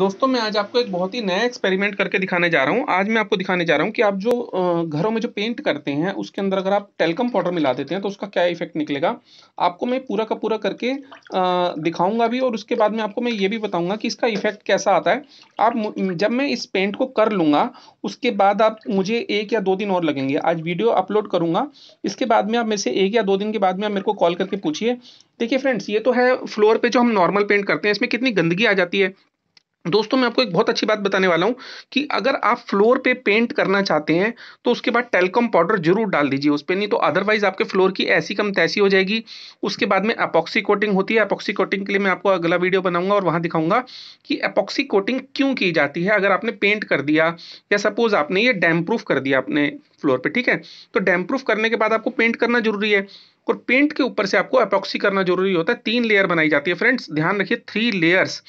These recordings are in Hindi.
दोस्तों मैं आज आपको एक बहुत ही नया एक्सपेरिमेंट करके दिखाने जा रहा हूँ आज मैं आपको दिखाने जा रहा हूँ कि आप जो घरों में जो पेंट करते हैं उसके अंदर अगर आप टेलकम पाउडर मिला देते हैं तो उसका क्या इफेक्ट निकलेगा आपको मैं पूरा का पूरा करके दिखाऊंगा भी और उसके बाद में आपको मैं ये भी बताऊंगा कि इसका इफेक्ट कैसा आता है आप जब मैं इस पेंट को कर लूँगा उसके बाद आप मुझे एक या दो दिन और लगेंगे आज वीडियो अपलोड करूँगा इसके बाद में आप मेरे से एक या दो दिन के बाद में आप मेरे को कॉल करके पूछिए देखिए फ्रेंड्स ये तो है फ्लोर पे जो हम नॉर्मल पेंट करते हैं इसमें कितनी गंदगी आ जाती है दोस्तों मैं आपको एक बहुत अच्छी बात बताने वाला हूं कि अगर आप फ्लोर पे पेंट करना चाहते हैं तो उसके बाद टेलकम पाउडर जरूर डाल दीजिए उस पर नहीं तो अदरवाइज आपके फ्लोर की ऐसी कम तैसी हो जाएगी उसके बाद में अपॉक्सी कोटिंग होती है अपॉक्सी कोटिंग के लिए मैं आपको अगला वीडियो बनाऊंगा और वहां दिखाऊंगा कि अपॉक्सी कोटिंग क्यों की जाती है अगर आपने पेंट कर दिया या सपोज आपने ये डैम प्रूफ कर दिया अपने फ्लोर पर ठीक है तो डैम प्रूफ करने के बाद आपको पेंट करना जरूरी है और पेंट के ऊपर से आपको अपॉक्सी करना जरूरी होता है तीन लेयर बनाई जाती है फ्रेंड्स ध्यान रखिए थ्री लेयर्स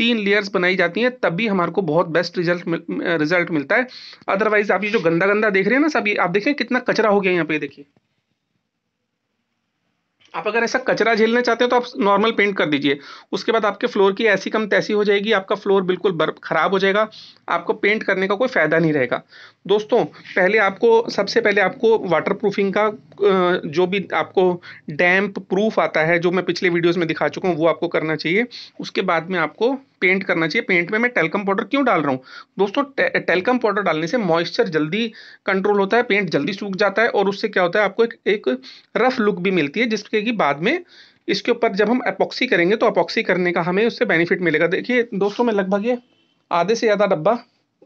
तीन लेयर्स बनाई जाती हैं तब भी हमारे को बहुत बेस्ट रिजल्ट मिल, रिजल्ट मिलता है अदरवाइज आप ये जो गंदा गंदा देख रहे हैं ना सब ये आप देखें कितना कचरा हो गया यहाँ पे देखिए आप अगर ऐसा कचरा झेलना चाहते हैं तो आप नॉर्मल पेंट कर दीजिए उसके बाद आपके फ्लोर की ऐसी कम तैसी हो जाएगी आपका फ्लोर बिल्कुल बर्फ ख़राब हो जाएगा आपको पेंट करने का कोई फ़ायदा नहीं रहेगा दोस्तों पहले आपको सबसे पहले आपको वाटर प्रूफिंग का जो भी आपको डैम्प प्रूफ आता है जो मैं पिछले वीडियोज़ में दिखा चुका हूँ वो आपको करना चाहिए उसके बाद में आपको पेंट करना चाहिए पेंट में मैं टेलकम पाउडर क्यों डाल रहा हूँ दोस्तों टे, टेलकम पाउडर डालने से मॉइस्चर जल्दी कंट्रोल होता है पेंट जल्दी सूख जाता है और उससे क्या होता है आपको एक, एक रफ लुक भी मिलती है जिसके कि बाद में इसके ऊपर जब हम अपॉक्सी करेंगे तो अपॉक्सी करने का हमें उससे बेनिफिट मिलेगा देखिए दोस्तों मैं लगभग ये आधे से ज़्यादा डब्बा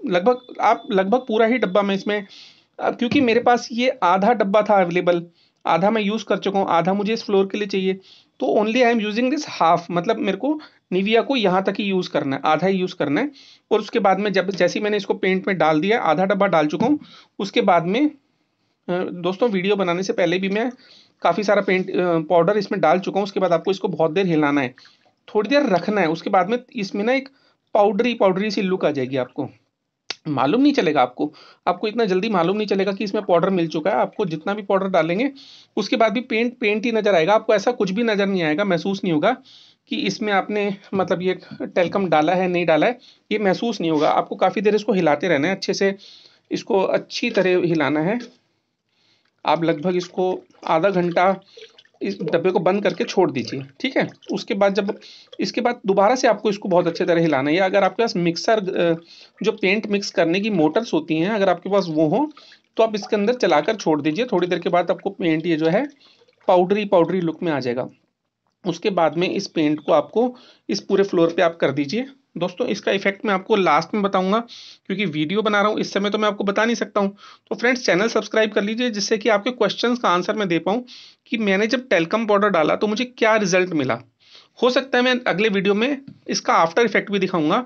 लगभग आप लगभग पूरा ही डब्बा मैं इसमें क्योंकि मेरे पास ये आधा डब्बा था अवेलेबल आधा मैं यूज़ कर चुका हूँ आधा मुझे इस फ्लोर के लिए चाहिए तो only I am using this half मतलब मेरे को निविया को यहाँ तक ही यूज़ करना है आधा ही यूज़ करना है और उसके बाद में जब जैसे मैंने इसको पेंट में डाल दिया आधा डब्बा डाल चुका हूँ उसके बाद में दोस्तों वीडियो बनाने से पहले भी मैं काफ़ी सारा पेंट पाउडर इसमें डाल चुका हूँ उसके बाद आपको इसको बहुत देर हिलाना है थोड़ी देर रखना है उसके बाद में इसमें ना एक पाउडरी पाउडरी सी लुक आ जाएगी आपको मालूम नहीं चलेगा आपको आपको इतना जल्दी मालूम नहीं चलेगा कि इसमें पाउडर मिल चुका है आपको जितना भी पाउडर डालेंगे उसके बाद भी पेंट पेंट ही नज़र आएगा आपको ऐसा कुछ भी नज़र नहीं आएगा महसूस नहीं होगा कि इसमें आपने मतलब ये टेलकम डाला है नहीं डाला है ये महसूस नहीं होगा आपको काफ़ी देर इसको हिलाते रहना है अच्छे से इसको अच्छी तरह हिलाना है आप लगभग इसको आधा घंटा इस डब्बे को बंद करके छोड़ दीजिए ठीक है उसके बाद जब इसके बाद दोबारा से आपको इसको बहुत अच्छे तरह हिलाना है या अगर आपके पास मिक्सर जो पेंट मिक्स करने की मोटर्स होती हैं अगर आपके पास वो हो तो आप इसके अंदर चलाकर छोड़ दीजिए थोड़ी देर के बाद आपको पेंट ये जो है पाउडरी पाउडरी लुक में आ जाएगा उसके बाद में इस पेंट को आपको इस पूरे फ्लोर पे आप कर दीजिए दोस्तों इसका इफेक्ट मैं आपको लास्ट में बताऊंगा क्योंकि वीडियो बना रहा हूँ इस समय तो मैं आपको बता नहीं सकता हूँ तो फ्रेंड्स चैनल सब्सक्राइब कर लीजिए जिससे कि आपके क्वेश्चन का आंसर मैं दे पाऊँ कि मैंने जब टेलकम पाउडर डाला तो मुझे क्या रिजल्ट मिला हो सकता है मैं अगले वीडियो में इसका आफ्टर इफेक्ट भी दिखाऊंगा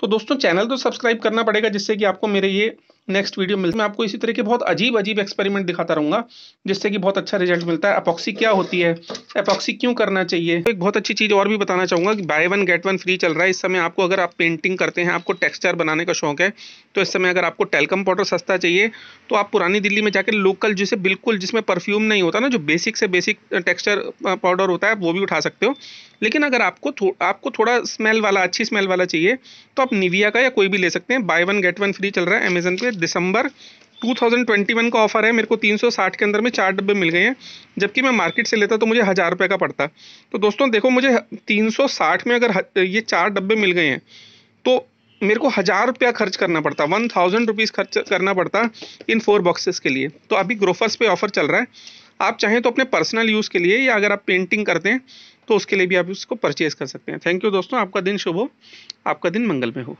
तो दोस्तों चैनल तो सब्सक्राइब करना पड़ेगा जिससे कि आपको मेरे ये नेक्स्ट वीडियो मिलते मैं आपको इसी तरह के बहुत अजीब अजीब एक्सपेरिमेंट दिखाता रहूँगा जिससे कि बहुत अच्छा रिजल्ट मिलता है अपॉक्सी क्या होती है अपॉक्सी क्यों करना चाहिए तो एक बहुत अच्छी चीज़ और भी बताना चाहूँगा कि buy one get one free चल रहा है इस समय आपको अगर आप पेंटिंग करते हैं आपको टेक्स्चर बनाने का शौक है तो इस समय अगर आपको टेलकम पाउडर सस्ता चाहिए तो आप पुरानी दिल्ली में जाकर लोकल जिसे बिल्कुल जिसमें परफ्यूम नहीं होता ना जो बेसिक से बेसिक टेक्स्चर पाउडर होता है आप वो भी उठा सकते हो लेकिन अगर आपको आपको थोड़ा स्मेल वाला अच्छी स्मेल वाला चाहिए तो आप निविया का या कोई भी ले सकते हैं buy one get one free चल रहा है अमेजन पे दिसंबर 2021 का ऑफर है मेरे को 360 के अंदर में चार डब्बे मिल गए हैं जबकि मैं मार्केट से लेता तो मुझे हज़ार रुपये का पड़ता तो दोस्तों देखो मुझे 360 में अगर ये चार डब्बे मिल गए हैं तो मेरे को हज़ार रुपया खर्च करना पड़ता वन थाउजेंड रुपीज़ खर्च करना पड़ता इन फोर बॉक्सेस के लिए तो अभी ग्रोफर्स पे ऑफर चल रहा है आप चाहें तो अपने पर्सनल यूज़ के लिए या अगर आप पेंटिंग करते हैं तो उसके लिए भी आप उसको परचेज़ कर सकते हैं थैंक यू दोस्तों आपका दिन शुभ हो आपका दिन मंगल हो